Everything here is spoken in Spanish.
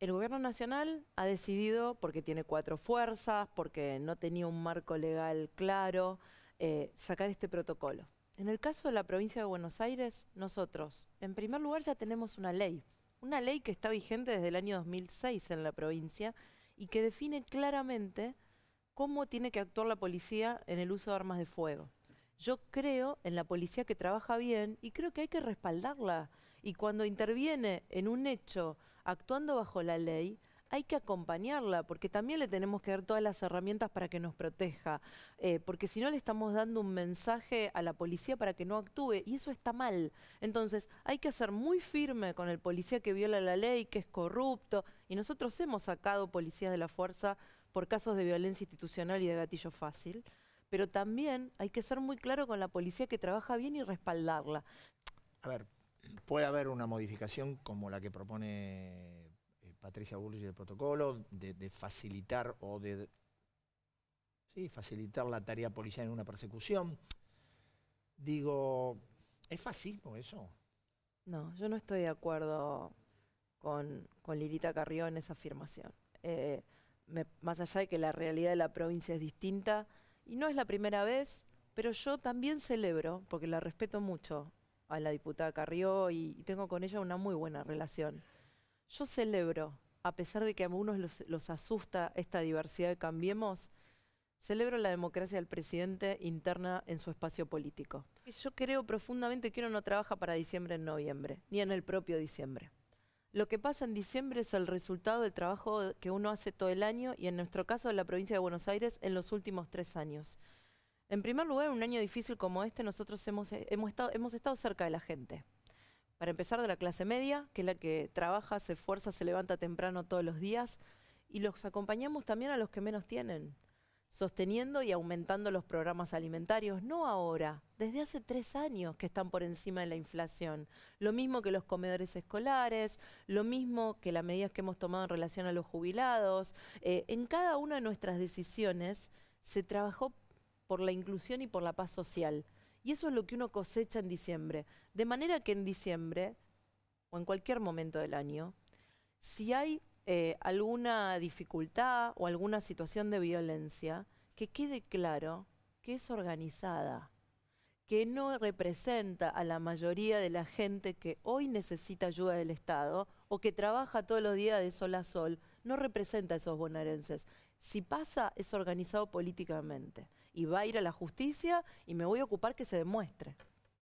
el gobierno nacional ha decidido, porque tiene cuatro fuerzas, porque no tenía un marco legal claro, eh, sacar este protocolo. En el caso de la provincia de Buenos Aires, nosotros, en primer lugar, ya tenemos una ley, una ley que está vigente desde el año 2006 en la provincia y que define claramente cómo tiene que actuar la policía en el uso de armas de fuego. Yo creo en la policía que trabaja bien y creo que hay que respaldarla. Y cuando interviene en un hecho actuando bajo la ley, hay que acompañarla, porque también le tenemos que dar todas las herramientas para que nos proteja, eh, porque si no le estamos dando un mensaje a la policía para que no actúe, y eso está mal. Entonces, hay que ser muy firme con el policía que viola la ley, que es corrupto, y nosotros hemos sacado policías de la fuerza por casos de violencia institucional y de gatillo fácil, pero también hay que ser muy claro con la policía que trabaja bien y respaldarla. A ver, puede haber una modificación como la que propone eh, Patricia Bullrich del protocolo, de, facilitar o de, facilitar la tarea policial en una persecución. Digo, ¿es fascismo eso? No, yo no estoy de acuerdo con, con Lirita Carrió en esa afirmación. Eh, más allá de que la realidad de la provincia es distinta, y no es la primera vez, pero yo también celebro, porque la respeto mucho, a la diputada Carrió y, tengo con ella una muy buena relación. Yo celebro, a pesar de que a algunos los, los asusta esta diversidad de Cambiemos, celebro la democracia del presidente interna en su espacio político. Yo creo profundamente que uno no trabaja para diciembre en noviembre, ni en el propio diciembre. Lo que pasa en diciembre es el resultado del trabajo que uno hace todo el año y en nuestro caso de la provincia de Buenos Aires en los últimos tres años. En primer lugar, en un año difícil como este, nosotros hemos, eh, hemos, estado, hemos estado cerca de la gente. Para empezar, de la clase media, que es la que trabaja, se esfuerza, se levanta temprano todos los días, y los acompañamos también a los que menos tienen, sosteniendo y aumentando los programas alimentarios, no ahora, desde hace tres años que están por encima de la inflación. Lo mismo que los comedores escolares, lo mismo que las medidas que hemos tomado en relación a los jubilados. Eh, en cada una de nuestras decisiones se trabajó por la inclusión y por la paz social. Y eso es lo que uno cosecha en diciembre. De manera que en diciembre, o en cualquier momento del año, si hay eh, alguna dificultad o alguna situación de violencia, que quede claro que es organizada, que no representa a la mayoría de la gente que hoy necesita ayuda del Estado o que trabaja todos los días de sol a sol, no representa a esos bonaerenses. Si pasa, es organizado políticamente y va a ir a la justicia y me voy a ocupar que se demuestre.